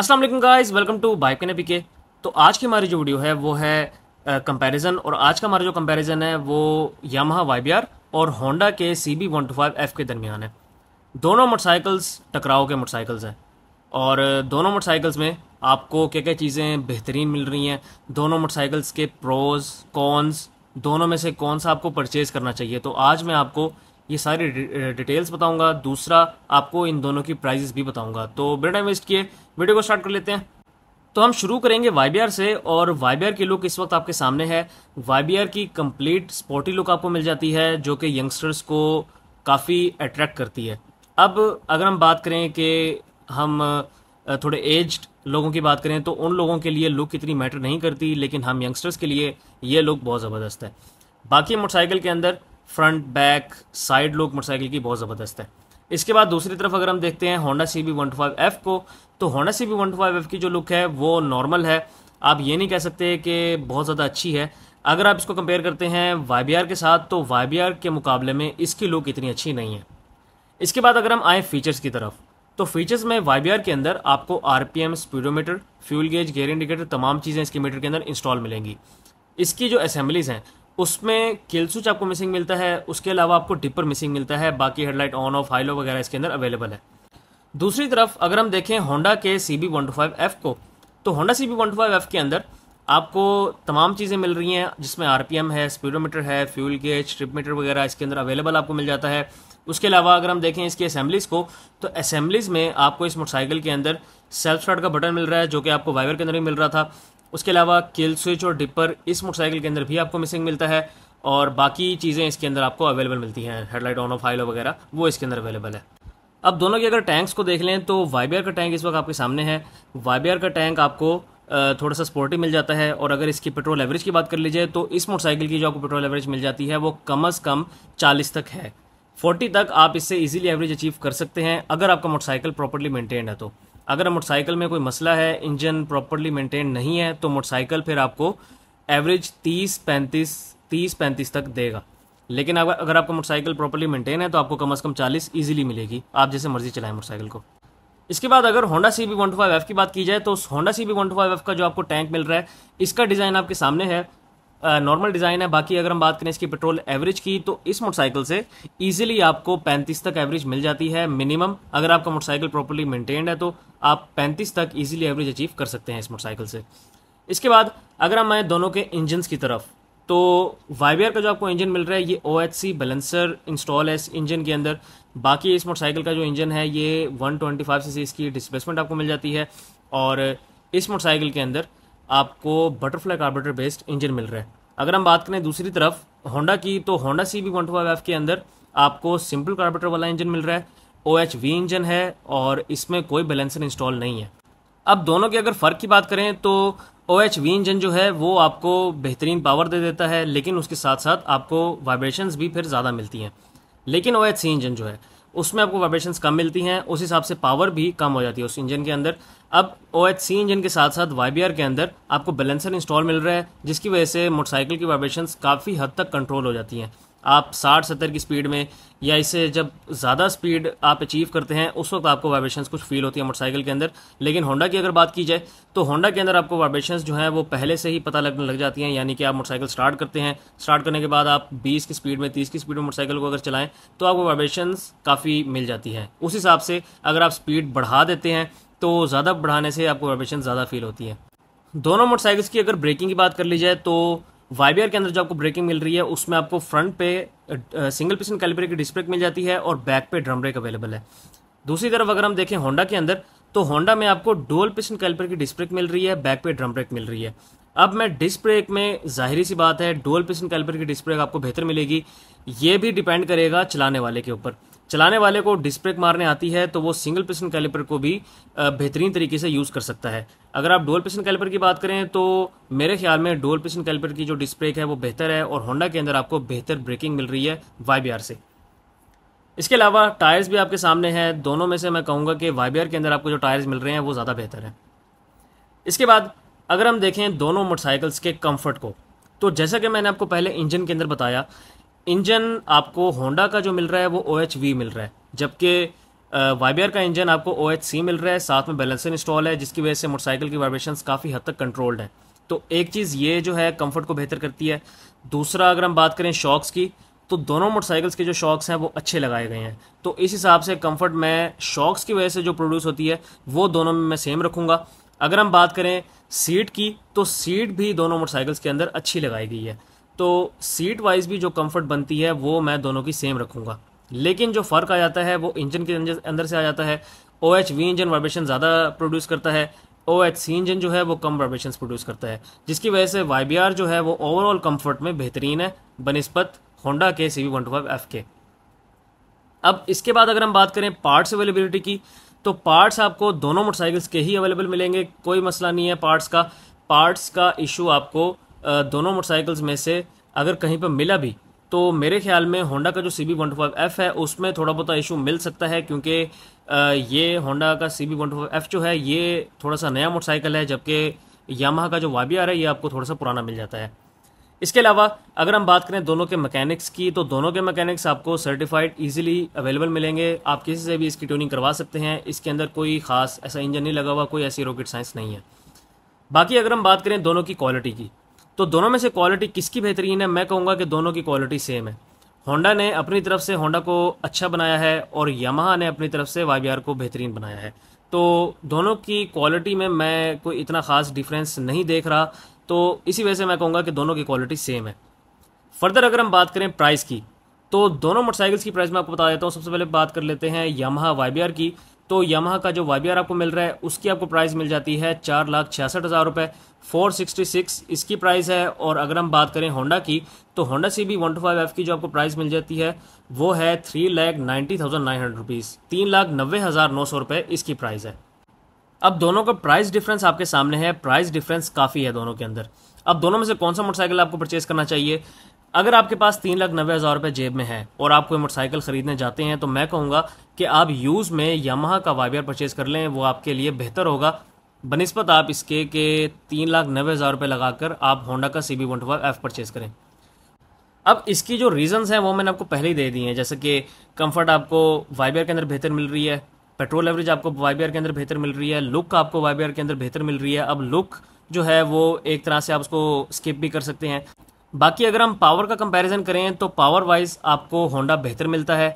Aslam guys welcome to bike N P तो आज की हमारी जो वीडियो है वो है कंपैरिजन और आज का हमारा जो कंपैरिजन है वो यामा वाई और होंडा के C B one two five F के दरमियान है दोनों मोटरसाइकिल्स टकराव के मोटरसाइकिल्स हैं और दोनों मोटरसाइकिल्स में आपको क्या क्या चीज़ें बेहतरीन मिल रही हैं दोनों मोटरसाइकिल्स के प्रोज कॉन्स दोनों में से कौन सा आपको परचेज़ करना चाहिए तो आज मैं आपको ये सारी डिटेल्स बताऊंगा दूसरा आपको इन दोनों की प्राइजेस भी बताऊंगा तो बेटा टाइम वेस्ट किए वीडियो को स्टार्ट कर लेते हैं तो हम शुरू करेंगे वाईबीआर से और वाईबीआर की लुक इस वक्त आपके सामने है वाईबीआर की कंप्लीट स्पोर्टी लुक आपको मिल जाती है जो कि यंगस्टर्स को काफ़ी अट्रैक्ट करती है अब अगर हम बात करें कि हम थोड़े एज्ड लोगों की बात करें तो उन लोगों के लिए लुक इतनी मैटर नहीं करती लेकिन हम यंगस्टर्स के लिए ये लुक बहुत ज़बरदस्त है बाकी मोटरसाइकिल के अंदर front back side look motorcycle की बहुत ज़बरदस्त है इसके बाद दूसरी तरफ अगर हम देखते हैं Honda C B one two five F को तो Honda C B one two five F की जो लुक है वो नॉर्मल है आप ये नहीं कह सकते कि बहुत ज़्यादा अच्छी है अगर आप इसको कंपेयर करते हैं वाई के साथ तो वाई के मुकाबले में इसकी लुक इतनी अच्छी नहीं है इसके बाद अगर हम आए फीचर्स की तरफ तो फीचर्स में वाई के अंदर आपको R speedometer fuel gauge gear indicator तमाम चीज़ें इसके मीटर के अंदर इंस्टॉल मिलेंगी इसकी जो असेंबलीज हैं उसमें किल स्विच आपको मिसिंग मिलता है उसके अलावा आपको डिपर मिसिंग मिलता है बाकी हेडलाइट ऑन ऑफ हाईलो वगैरह इसके अंदर अवेलेबल है दूसरी तरफ अगर हम देखें होंडा के C B one two five F को तो Honda C B one two five F के अंदर आपको तमाम चीज़ें मिल रही हैं जिसमें आर पी एम है स्पीडोमीटर है फ्यूल गेज ट्रिप मीटर वगैरह इसके अंदर अवेलेबल आपको मिल जाता है उसके अलावा अगर हम देखें इसकी असेंबलीज़ को तो असेंबलीज़ में आपको इस मोटरसाइकिल के अंदर सेल्फ स्टार्ट का बटन मिल रहा है जो कि आपको वाइवर के अंदर ही मिल रहा था उसके अलावा किल स्विच और डिपर इस मोटरसाइकिल के अंदर भी आपको मिसिंग मिलता है और बाकी चीज़ें इसके अंदर आपको अवेलेबल मिलती हैं हेडलाइट ऑन ऑफ हाइलो वगैरह वो इसके अंदर अवेलेबल है अब दोनों के अगर टैंक्स को देख लें तो वाईबीआर का टैंक इस वक्त आपके सामने है वाईबीआर का टैंक आपको थोड़ा सा स्पोर्टी मिल जाता है और अगर इसकी पेट्रोल एवरेज की बात कर लीजिए तो इस मोटरसाइकिल की जो आपको पेट्रोल एवरेज मिल जाती है वो कम अज़ कम चालीस तक है फोर्टी तक आप इससे इजीली एवरेज अचीव कर सकते हैं अगर आपका मोटरसाइकिल प्रॉपरली मेंटेन है तो अगर मोटरसाइकिल में कोई मसला है इंजन प्रॉपरली मेंटेन नहीं है तो मोटरसाइकिल फिर आपको एवरेज तीस पैंतीस तीस पैंतीस तक देगा लेकिन अगर अगर आपका मोटरसाइकिल प्रॉपरली मेंटेन है तो आपको कम से कम चालीस ईजिली मिलेगी आप जैसे मर्जी चलाएं मोटरसाइकिल को इसके बाद अगर Honda C B one two five F की बात की जाए तो Honda C B one two five F का जो आपको टैंक मिल रहा है इसका डिज़ाइन आपके सामने है नॉर्मल डिज़ाइन है बाकी अगर हम बात करें इसकी पेट्रोल एवरेज की तो इस मोटरसाइकिल से ईजिली आपको 35 तक एवरेज मिल जाती है मिनिमम अगर आपका मोटरसाइकिल प्रॉपरली मेंटेन्ड है तो आप 35 तक ईजिली एवरेज अचीव कर सकते हैं इस मोटरसाइकिल से इसके बाद अगर हम आए दोनों के इंजन की तरफ तो वाइबियर का जो आपको इंजन मिल रहा है ये O H C balancer install है इस इंजन के अंदर बाकी इस मोटरसाइकिल का जो इंजन है ये सी सी इसकी डिस्प्लेसमेंट आपको मिल जाती है और इस मोटरसाइकिल के अंदर आपको बटरफ्लाई कार्बोरेटर बेस्ड इंजन मिल रहा है अगर हम बात करें दूसरी तरफ होंडा की तो Honda C B one two के अंदर आपको सिंपल कार्बोरेटर वाला इंजन मिल रहा है ओ एच वी इंजन है और इसमें कोई बैलेंसर इंस्टॉल नहीं है अब दोनों के अगर फ़र्क की बात करें तो ओ एच वी इंजन जो है वो आपको बेहतरीन पावर दे देता है लेकिन उसके साथ साथ आपको वाइब्रेशंस भी फिर ज़्यादा मिलती हैं लेकिन ओ एच सी इंजन जो है उसमें आपको वाइब्रेशंस कम मिलती हैं उस हिसाब से पावर भी कम हो जाती है उस इंजन के अंदर अब ओ एच सी इंजन के साथ साथ वाई बी आर के अंदर आपको बैलेंसर इंस्टॉल मिल रहा है जिसकी वजह से मोटरसाइकिल की वाइब्रेशन काफ़ी हद तक कंट्रोल हो जाती हैं आप 60-70 की स्पीड में या इसे जब ज़्यादा स्पीड आप अचीव करते हैं उस वक्त आपको वाइब्रेशंस कुछ फील होती है मोटरसाइकिल के अंदर लेकिन होंडा की अगर बात की जाए तो होंडा के अंदर आपको वाइब्रेशंस जो हैं वो पहले से ही पता लगने लग जाती हैं यानी कि आप मोटरसाइकिल स्टार्ट करते हैं स्टार्ट करने के बाद आप बीस की स्पीड में तीस की स्पीड में मोटरसाइकिल को अगर चलाएं तो आपको वाइब्रेशन काफ़ी मिल जाती है उस हिसाब से अगर आप स्पीड बढ़ा देते हैं तो ज़्यादा बढ़ाने से आपको वाइब्रेशन ज़्यादा फील होती है दोनों मोटरसाइकिल्स की अगर ब्रेकिंग की बात कर ली जाए तो वाइबियर के अंदर जो आपको ब्रेकिंग मिल रही है उसमें आपको फ्रंट पे सिंगल पिसन कैलिपर की डिस्क मिल जाती है और बैक पे ड्रम ब्रेक अवेलेबल है दूसरी तरफ अगर हम देखें होंडा के अंदर तो होंडा में आपको डोल पिसन कैलिपर की डिस्ब्रेक मिल रही है बैक पे ड्रम ब्रेक मिल रही है अब मैं डिस्क ब्रेक में जाहिर सी बात है डोल पिसन कैलिपर की डिस्प्रेक आपको बेहतर मिलेगी ये भी डिपेंड करेगा चलाने वाले के ऊपर चलाने वाले को डिस्क ब्रेक मारने आती है तो वो सिंगल पिस्टन कैलिपर को भी बेहतरीन तरीके से यूज़ कर सकता है अगर आप डोल पिस्टन कैलिपर की बात करें तो मेरे ख्याल में डोल पिस्टन कैलिपर की जो डिस्क ब्रेक है वो बेहतर है और होंडा के अंदर आपको बेहतर ब्रेकिंग मिल रही है वाई से इसके अलावा टायर्स भी आपके सामने हैं दोनों में से मैं कहूँगा कि वाई के अंदर आपको जो टायर्स मिल रहे हैं वो ज़्यादा बेहतर है इसके बाद अगर हम देखें दोनों मोटरसाइकिल्स के कंफर्ट को तो जैसा कि मैंने आपको पहले इंजन के अंदर बताया इंजन आपको होंडा का जो मिल रहा है वो ओ OH मिल रहा है जबकि वाइबियर का इंजन आपको ओ OH मिल रहा है साथ में बैलेंसर इंस्टॉल है जिसकी वजह से मोटरसाइकिल की वाइब्रेशन काफ़ी हद तक कंट्रोल्ड है तो एक चीज़ ये जो है कंफर्ट को बेहतर करती है दूसरा अगर हम बात करें शॉक्स की तो दोनों मोटरसाइकिल्स के जो शॉक्स हैं वो अच्छे लगाए गए हैं तो इस हिसाब से कंफर्ट में शॉक्स की वजह से जो प्रोड्यूस होती है वो दोनों में मैं सेम रखूँगा अगर हम बात करें सीट की तो सीट भी दोनों मोटरसाइकिल्स के अंदर अच्छी लगाई गई है तो सीट वाइज भी जो कंफर्ट बनती है वो मैं दोनों की सेम रखूंगा लेकिन जो फ़र्क आ जाता है वो इंजन के अंदर से आ जाता है O H V engine vibration ज़्यादा प्रोड्यूस करता है ओ एच सी इंजन जो है वो कम वाइब्रेशन प्रोड्यूस करता है जिसकी वजह से वाई बी आर जो है वो ओवरऑल कम्फर्ट में बेहतरीन है बनस्पत होंडा के C V one two five F के अब इसके बाद अगर हम बात करें पार्ट्स अवेलेबिलिटी की तो पार्ट्स आपको दोनों मोटरसाइकिल्स के ही अवेलेबल मिलेंगे कोई मसला नहीं है पार्ट्स का पार्ट्स का इशू आपको दोनों मोटरसाइकिल्स में से अगर कहीं पर मिला भी तो मेरे ख्याल में होंडा का जो C B one five F है उसमें थोड़ा बहुत इशू मिल सकता है क्योंकि ये होंडा का C B one five F जो है ये थोड़ा सा नया मोटरसाइकिल है जबकि यामाहा का जो वाबी आ रहा है ये आपको थोड़ा सा पुराना मिल जाता है इसके अलावा अगर हम बात करें दोनों के मैकेनिक्स की तो दोनों के मैकेनिक्स आपको सर्टिफाइड इजीली अवेलेबल मिलेंगे आप किसी से भी इसकी ट्यूनिंग करवा सकते हैं इसके अंदर कोई ख़ास ऐसा इंजन नहीं लगा हुआ कोई ऐसी रॉकेट साइंस नहीं है बाकी अगर हम बात करें दोनों की क्वालिटी की तो दोनों में से क्वालिटी किसकी बेहतरीन है मैं कहूँगा कि दोनों की क्वालिटी सेम है होंडा ने अपनी तरफ से होंडा को अच्छा बनाया है और यमहा ने अपनी तरफ से वाई को बेहतरीन बनाया है तो दोनों की क्वालिटी में मैं कोई इतना ख़ास डिफरेंस नहीं देख रहा तो इसी वजह से मैं कहूँगा कि दोनों की क्वालिटी सेम है फर्दर अगर हम बात करें प्राइस की तो दोनों मोटरसाइकिल्स की प्राइस मैं आपको बता देता हूँ सबसे पहले बात कर लेते हैं यमहा वाई की तो यमहा का जो वाई आपको मिल रहा है उसकी आपको प्राइस मिल जाती है चार लाख छियासठ हज़ार रुपये फोर सिक्सटी सिक्स इसकी प्राइस है और अगर हम बात करें होंडा की तो Honda C B one two five F की जो आपको प्राइस मिल जाती है वो है three lakh ninety thousand nine hundred rupees तीन लाख नब्बे हज़ार नौ सौ रुपये इसकी प्राइस है अब दोनों का प्राइस डिफरेंस आपके सामने है प्राइस डिफरेंस काफ़ी है दोनों के अंदर अब दोनों में से कौन सा मोटरसाइकिल आपको परचेज करना चाहिए अगर आपके पास तीन लाख नब्बे हज़ार रुपये जेब में है और आप कोई मोटरसाइकिल खरीदने जाते हैं तो मैं कहूँगा कि आप यूज़ में यमहा का वाइबियर परचेज़ कर लें वो आपके लिए बेहतर होगा बनस्बत आप इसके के तीन लाख नब्बे हज़ार रुपये लगाकर आप होंडा का C B one F purchase करें अब इसकी जो रीज़न्स हैं वो मैंने आपको पहले ही दे दी हैं जैसे कि कंफर्ट आपको वाइबियर के अंदर बेहतर मिल रही है पेट्रोल एवरेज आपको वाइबियर के अंदर बेहतर मिल रही है लुक आपको वाइबियर के अंदर बेहतर मिल रही है अब लुक जो है वो एक तरह से आप उसको स्किप भी कर सकते हैं बाकी अगर हम पावर का कंपैरिजन करें तो पावर वाइज आपको होंडा बेहतर मिलता है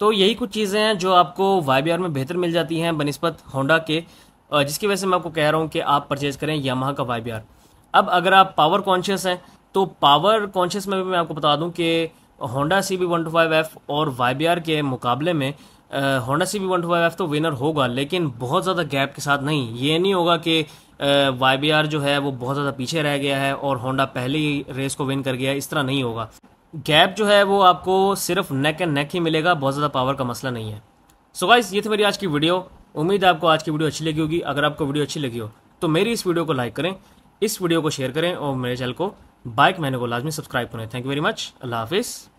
तो यही कुछ चीज़ें हैं जो आपको वाई में बेहतर मिल जाती हैं बनस्पत होंडा के जिसकी वजह से मैं आपको कह रहा हूँ कि आप परचेज करें यामा का वाई अब अगर आप पावर कॉन्शियस हैं तो पावर कॉन्शियस में भी मैं आपको बता दूं कि Honda C B one two five F और वाई के मुकाबले में Honda C B one two five F तो विनर होगा लेकिन बहुत ज़्यादा गैप के साथ नहीं ये नहीं होगा कि वाई बी आर जो है वो बहुत ज़्यादा पीछे रह गया है और होंडा पहले ही रेस को विन कर गया है इस तरह नहीं होगा गैप जो है वो आपको सिर्फ नेक एंड नेक ही मिलेगा बहुत ज़्यादा पावर का मसला नहीं है सो so गाइस ये थी मेरी आज की वीडियो उम्मीद है आपको आज की वीडियो अच्छी लगी होगी अगर आपको वीडियो अच्छी लगी हो तो मेरी इस वीडियो को लाइक करें इस वीडियो को शेयर करें और मेरे चैनल को बाइक मैंने को लाजमी सब्सक्राइब करें थैंक यू वेरी मच अल्लाह हाफिज़